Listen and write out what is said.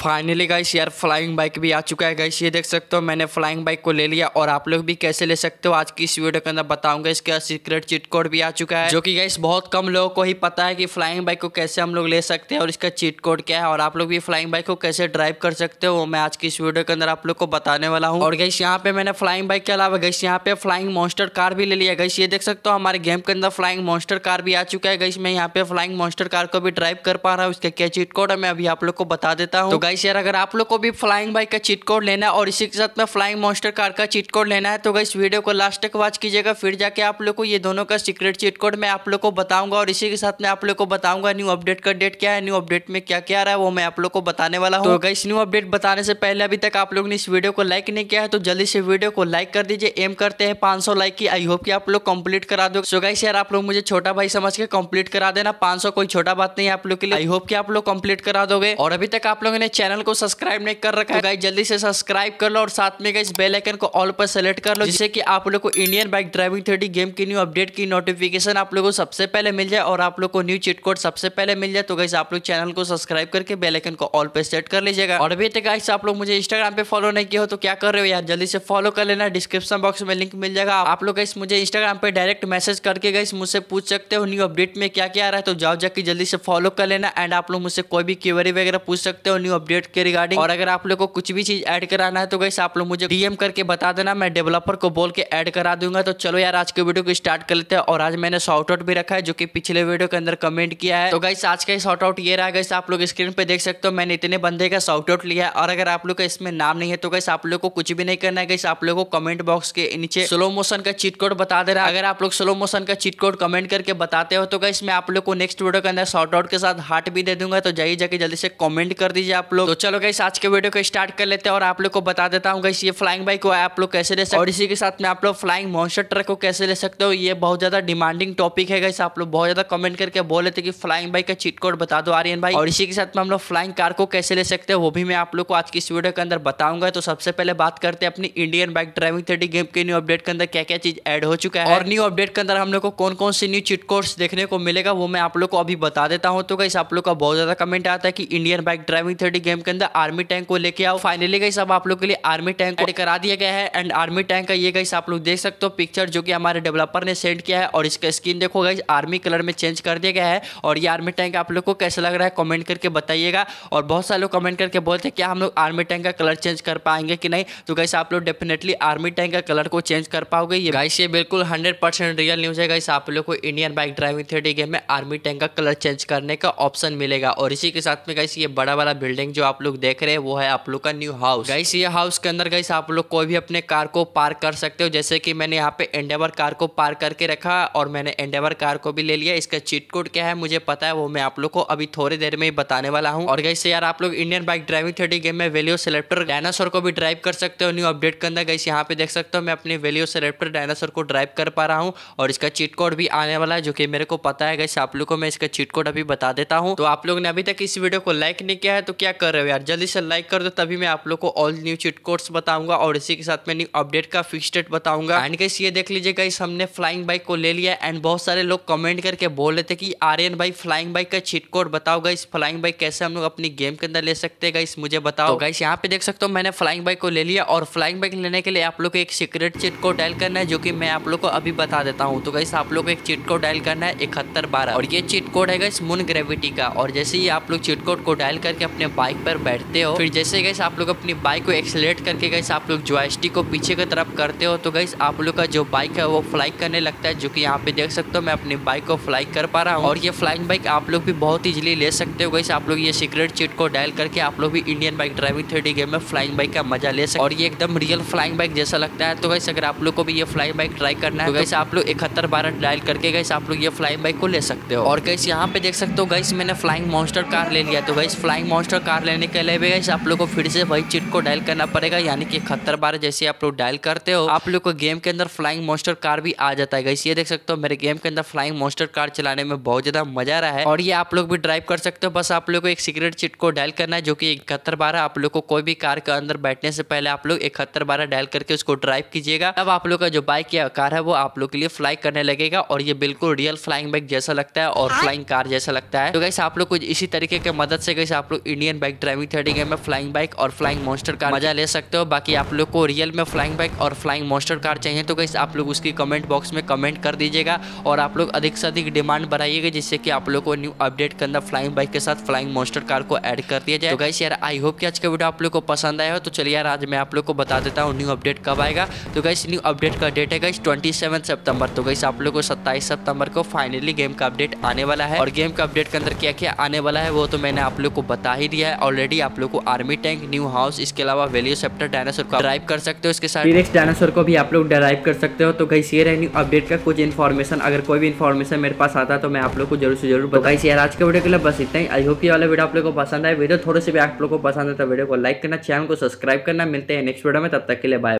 Finally guys यार flying bike भी आ चुका है गाइस ये देख सकते हो मैंने फ्लाइंग बाइक को ले लिया और आप लोग भी कैसे ले सकते हो आज की इस वीडियो के अंदर बताऊंगा इसका सीक्रेट चिट कोड भी आ चुका है जो कि गाइस बहुत कम लोगों को ही पता है कि फ्लाइंग बाइक को कैसे हम लोग ले सकते हैं और इसका चिट कोड क्या है और आप लोग भी फ्लाइंग बाइक को कैसे ड्राइव कर सकते हो मैं आज की इस वीडियो के अंदर आप लोग को बताने वाला हूँ और गैस यहाँ पे मैंने फ्लाइंग बाइक के अलावा गैस यहाँ पे फ्लाइंग मॉन्स्टर कार भी ले लिया गई ये देख सकते हो हमारे गेम के अंदर फ्लाइंग मॉन्स्टर कार भी आ चुका है गई मैं यहाँ पे फ्लाइंग मॉन्स्टर कार को भी ड्राइव कर पा रहा हूँ इसका क्या चिट कोड है मैं अभी आप लोग को बता देता हूँ तो, गाइस यार अगर आप लोग को भी फ्लाइंग बाइक का चीट कोड लेना है और इसी के साथ में फ्लाइंग मॉन्स्टर कार का चीट कोड लेना है तो गाइस वीडियो को लास्ट तक वॉच कीजिएगा फिर जाके आप लोग को ये दोनों का सीक्रेट चीट कोड मैं आप लोग को बताऊंगा और इसी के साथ में आप लोग को बताऊंगा न्यू अपडेट का डेट क्या है न्यू अपडेट में क्या क्या रहा है वो मैं आप लोग को बताने वाला हूँ तो गाइस न्यू अपडेट बताने से पहले अभी तक आप लोग ने इस वीडियो को लाइक नहीं किया है तो जल्दी से वीडियो को लाइक कर दीजिए एम करते हैं पाँच लाइक की आई होप की आप लोग कम्प्लीट करा दो गाइस यार आप लोग मुझे छोटा भाई समझ के कम्प्लीट करा देना पाँच कोई छोटा बात नहीं आप लोग के लिए आई होप की आप लोग कम्प्लीट करा दोगे और अभी तक आप लोगों ने चैनल को सब्सक्राइब नहीं कर रखा है तो जल्दी से सब्सक्राइब कर लो और साथ में इस बेल आइकन को ऑल पर सेलेक्ट कर लो जिससे कि आप लोग को Indian bike driving thirty game की न्यू अपडेट की नोटिफिकेशन आप लोग को सबसे पहले मिल जाए और आप लोग को न्यू चिट कोड सबसे पहले मिल जाए तो गाइस आप लोग चैनल को सब्सक्राइब करके बेलाइकन को ऑल पर सेट कर लीजिएगा और अभी तक गाइस आप लोग मुझे इंस्टाग्राम पे फॉलो नहीं किया हो तो क्या कर रहे हो यार जल्दी से फॉलो कर लेना डिस्क्रिप्शन बॉक्स में लिंक मिल जाएगा आप लोग गाइस मुझे इंस्टाग्राम पे डायरेक्ट मैसेज करके गाइस मुझसे पूछ सकते हो न्यू अपडेट में क्या क्या आ रहा है तो जाओ जाके जल्दी से फॉलो कर लेना एंड आप लोग मुझसे कोई भी क्वेरी वगैरह पूछ सकते हो न्यू अपडेट अपडेट के रिगार्डिंग और अगर आप लोग को कुछ भी चीज ऐड कराना है तो कैसे आप लोग मुझे डीएम करके बता देना मैं डेवलपर को बोल के ऐड करा दूंगा तो चलो यार आज के वीडियो को स्टार्ट कर लेते हैं और आज मैंने शॉर्ट आउट भी रखा है जो की पिछले वीडियो के अंदर कमेंट किया है तो गाइस आज का शॉर्ट आउट ये रहा है आप लोग स्क्रीन पे देख सकते हो मैंने इतने बंदे का शॉर्ट आउट लिया है और अगर आप लोग का इसमें नाम नहीं है तो गैस आप लोग को कुछ भी नहीं करना है कैसे आप लोग को कमेंट बॉक्स के नीचे स्लो मोशन का चीट कोड बता दे रहा है अगर आप लोग स्लो मोशन का चीट कोड कमेंट करके बताते हो तो गैस मैं आप लोग को नेक्स्ट वीडियो के अंदर शॉर्ट आउट के साथ हार्ट भी दे दूंगा तो जाइए जाके जल्दी से कॉमेंट कर दीजिए आप लोग लोग तो चलो गई आज के वीडियो को स्टार्ट कर लेते हैं और आप लोग को बता देता हूँ गई ये फ्लाइंग बाइक को आप लोग कैसे ले सकते और इसी के साथ में आप लोग फ्लाइंग मॉन्स्टर ट्रक को कैसे ले सकते हो ये बहुत ज्यादा डिमांडिंग टॉपिक है आप लोग बहुत ज्यादा कमेंट करके बोले थे कि फ्लाइंग बाइक का चीट कोड बता दो आर्यन भाई और इसी के साथ में हम लोग फ्लाइंग कार को कैसे ले सकते हैं वो भी मैं आप लोग को आज की इस वीडियो के अंदर बताऊंगा तो सबसे पहले बात करते हैं अपनी Indian bike driving thirty game के न्यू अपडेट के अंदर क्या क्या चीज एड हो चुका है और न्यू अपडेट के अंदर हम लोग को कौन कौन सी न्यू चिट कोड्स देखने को मिलेगा वो मैं आप लोग को अभी बता देता हूँ तो कैसे आप लोग का बहुत ज्यादा कमेंट आता है कि Indian bike driving thirty game के अंदर आर्मी टैंक को लेके आओ फाइनली गई सब आप लोग के लिए आर्मी टैंक को करा दिया गया है एंड आर्मी टैंक का ये गई आप लोग देख सकते हो पिक्चर जो कि हमारे डेवलपर ने सेंड किया है और इसका स्क्रीन देखो गई आर्मी कलर में चेंज कर दिया गया है और ये आर्मी टैंक आप लोग को कैसा लग रहा है कॉमेंट करके बताइएगा और बहुत सारे लोग कमेंट करके बोलते हैं क्या हम लोग आर्मी टैंक का कलर चेंज कर पाएंगे कि नहीं तो गई आप लोग डेफिनेटली आर्मी टैंक का कलर को चेंज कर पाओगे ये गाइस ये बिल्कुल हंड्रेड रियल न्यूज है गाइस आप लोग को Indian bike driving three game में आर्मी टैंक का कलर चेंज करने का ऑप्शन मिलेगा और इसी के साथ में गाइस ये बड़ा वाला बिल्डिंग जो आप लोग देख रहे हैं वो है आप लोग का न्यू हाउस गाइस ये हाउस के अंदर गाइस आप लोग कोई भी अपने कार को पार्क कर सकते हो जैसे कि मैंने यहाँ पे एंडेवर कार को पार्क करके रखा और मैंने एंडेवर कार को भी ले लिया इसका चीट कोड क्या है मुझे पता है वो मैं आप लोग को अभी थोड़ी देर में ही बताने वाला हूँ और गैसे यार आप लोग Indian bike driving thirty game में वेलियो सेलेक्टर डायनासोर को भी ड्राइव कर सकते हो न्यू अपडेट के अंदर गैस यहाँ पे देख सकते हो मैं अपने वेलियो सेलेक्टर डायनासोर को ड्राइव कर पा रहा हूँ और इसका चीट कोड भी आने वाला है जो कि मेरे को पता है गैस आप लोग को मैं इसका चीट कोड अभी बता देता हूँ तो आप लोग ने अभी तक इस वीडियो को लाइक नहीं किया है तो क्या कर कर रहे हो यार जल्दी से लाइक कर दो तभी मैं आप लोग को ऑल न्यू चिट कोड्स बताऊंगा और इसी के साथ मैं न्यू अपडेट का फिक्स डेट बताऊंगा एंड कैस ये देख लीजिए कई हमने फ्लाइंग बाइक को ले लिया एंड बहुत सारे लोग कमेंट करके बोल रहे थे कि आर्यन भाई फ्लाइंग बाइक का चिट कोड बताओ गाइस फ्लाइंग बाइक कैसे हम लोग अपनी गेम के अंदर ले सकते हैं गाइस मुझे बताओ गाइस तो यहाँ पे देख सकते हो मैंने फ्लाइंग बाइक को ले लिया और फ्लाइंग बाइक लेने के लिए आप लोग को एक सीक्रेट चिट कोड डायल करना है जो की मैं आप लोग को अभी बता देता हूँ तो गाइस आप लोग को एक चिट कोड डायल करना है इकहत्तर और ये चिट कोड है गाइस मुन ग्रेविटी का और जैसे ही आप लोग चिट कोड को डायल करके अपने बाइक बाइक पर बैठते हो फिर जैसे गैस आप लोग अपनी बाइक को एक्सलेट करके गैस आप लोग जॉयस्टिक को पीछे की तरफ करते हो तो गैस आप लोग का जो बाइक है वो फ्लाई करने लगता है जो कि यहाँ पे देख सकते हो मैं अपनी बाइक को फ्लाइक कर पा रहा हूँ और ये फ्लाइंग बाइक आप लोग भी बहुत ईजिली ले सकते हो गैस आप लोग ये सीक्रेट चीट को डायल करके आप लोग भी Indian bike driving three D game में फ्लाइंग बाइक का मजा ले सकते और ये एकदम रियल फ्लाइंग बाइक जैसा लगता है तो गैस अगर आप लोग को भी ये फ्लाइंग बाइक ट्राई करना है गैस तो आप लोग इकहत्तर बारह डायल करके गैस आप लोग ये फ्लाइंग बाइक को ले सकते हो और गैस यहाँ पे देख सकते हो गैस मैंने फ्लाइंग मॉन्स्टर कार ले लिया तो गैस फ्लाइंग मॉन्स्टर कार बार लेने के लिए भी आप लोग को फिर से वही चिट को डायल करना पड़ेगा यानी कि इकहत्तर बार जैसे आप लोग डायल करते हो आप लोग को गेम के अंदर फ्लाइंग मोस्टर कार भी आ जाता है ये देख सकते हो मेरे गेम के अंदर फ्लाइंग मोस्टर कार चलाने में बहुत ज्यादा मजा रहा है और ये आप लोग भी ड्राइव कर सकते हो बस आप लोग को एक सीक्रेट चिट को डायल करना है जो की इकहत्तर बार आप लोग को कोई भी कार के अंदर बैठने से पहले आप लोग इकहत्तर बारह डायल करके उसको ड्राइव कीजिएगा तब आप लोग का जो बाइक या कार है वो आप लोग के लिए फ्लाई करने लगेगा और ये बिल्कुल रियल फ्लाइंग बाइक जैसा लगता है और फ्लाइंग हाँ। कार जैसा लगता है तो गैस आप लोग कुछ इसी तरीके की मदद से गैस आप लोग Indian bike bike driving thirty game में फ्लाइंग बाइक और फ्लाइंग मोस्टर कार मजा ले सकते हो बाकी आप लोग को रियल में फ्लाइंग बाइक और फ्लाइंग मोस्टर कार चाहिए तो गई आप लोग उसकी कमेंट बॉक्स में कमेंट कर दीजिएगा और आप लोग अधिक से अधिक डिमांड बढ़ाइएगा जिससे कि आप लोग को न्यू अपडेट के अंदर फ्लाइंग बाइक के साथ फ्लाइंग मोस्टर कार को एड कर दिया जाए तो यार आई होप कि आज का वीडियो आप लोग को पसंद आया हो तो चलिए यार आज मैं आप लोग को बता देता हूँ न्यू अपडेट कब आएगा तो कैसे न्यू अपडेट का डेट है गई ट्वेंटी सितंबर तो गई आप लोग को सत्ताईस सितंबर को फाइनली गेम का अपडेट आने वाला है और गेम का अपडेट के अंदर क्या क्या आने वाला है वो तो मैंने आप लोग को बता ही दिया है ऑलरेडी आप लोग को आर्मी टैंक न्यू हाउस इसके अलावा वेलियो सेप्टर डायनासोर को ड्राइव कर सकते हो इसके साथ डायरेक्ट डायनासोर को भी आप लोग ड्राइव कर सकते हो तो गई ये है न्यू अपडेट का कुछ इन्फॉर्मेशन अगर कोई भी इन्फॉर्मेशन मेरे पास आता है तो मैं आप लोग को जरूर से जरूर तो बताई यार आज के वीडियो के लिए बस इतना ही आई होप ये वाला वीडियो आप लोग को पसंद आए वीडियो थोड़े से भी आप लोग को पसंद आता है वीडियो तो को लाइक करना चैनल को सब्सक्राइब करना मिलते हैं नेक्स्ट वीडियो में तब तक के लिए बाय